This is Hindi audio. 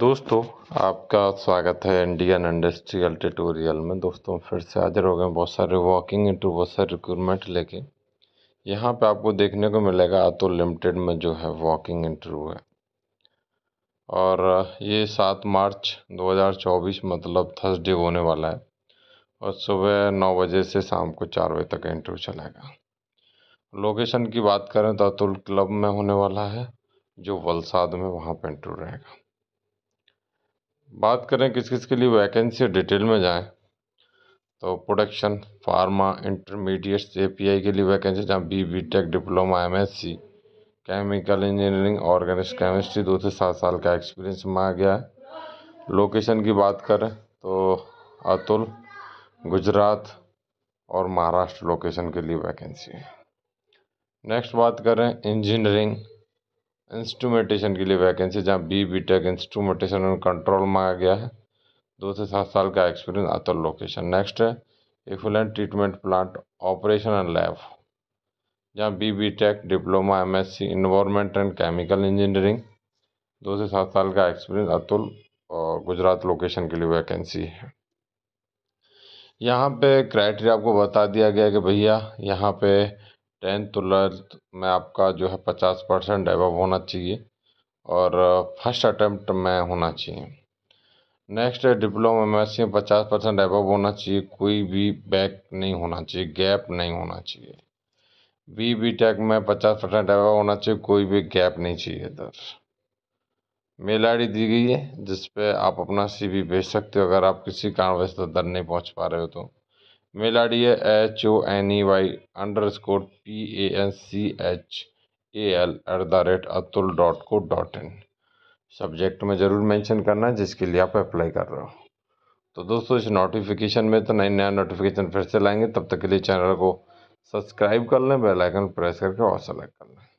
दोस्तों आपका स्वागत है इंडियन इंडस्ट्रियल ट्यूटोरियल में दोस्तों फिर से हाजिर हो गए बहुत सारे वॉकिंग इंटू बहुत सारे रिक्रूटमेंट लेके यहाँ पे आपको देखने को मिलेगा आतो लिमिटेड में जो है वॉकिंग इंटरव्यू है और ये सात मार्च 2024 मतलब थर्सडे होने वाला है और सुबह नौ बजे से शाम को चार बजे तक इंटरव्यू चलेगा लोकेशन की बात करें तो अतुल क्लब में होने वाला है जो वलसाद में वहाँ पर इंटरव्यू रहेगा बात करें किस किस के लिए वैकेंसी डिटेल में जाएं तो production pharma intermediates A P I के लिए वैकेंसी जहाँ B B tech diploma M S C chemical engineering organic chemistry दो से सात साल का एक्सपीरियंस मांगा गया है लोकेशन की बात करें तो अतुल गुजरात और महाराष्ट्र लोकेशन के लिए वैकेंसी है नेक्स्ट बात करें इंजीनियरिंग इंस्ट्रूमेंटेशन के लिए वैकेंसी जहाँ B B tech instrumentation and control मांगा गया है दो से सात साल का एक्सपीरियंस अतर लोकेशन नेक्स्ट है effluent treatment plant operation and lab जहाँ B B tech diploma M S C environment and chemical engineering दो से सात साल का एक्सपीरियंस अतुल और गुजरात लोकेशन के लिए वैकेंसी है यहाँ पे क्राइटेरिया आपको बता दिया गया कि भैया यहाँ पे टेंथ ट्वेल्थ में आपका जो है पचास परसेंट एबव होना चाहिए और फर्स्ट अटैम्प्ट में होना चाहिए नेक्स्ट है डिप्लोमा में से पचास परसेंट एबव होना चाहिए कोई भी बैक नहीं होना चाहिए गैप नहीं होना चाहिए बी बी टेक में पचास परसेंट एव होना चाहिए कोई भी गैप नहीं चाहिए इधर मेल आई दी गई है जिस आप अपना सी भेज सकते हो अगर आप किसी कारणवश तो दर नहीं पहुँच पा रहे हो तो मेल आई डी है H O N E Y under P A N C H A L at the rate Atul dot co dot in subject में ज़रूर मेंशन करना है जिसके लिए आप अप्लाई कर रहे हो तो दोस्तों इस नोटिफिकेशन में तो नए नया नोटिफिकेशन फिर से लाएंगे तब तक के लिए चैनल को सब्सक्राइब कर लें बेल आइकन प्रेस करके और सेलेक्ट कर लें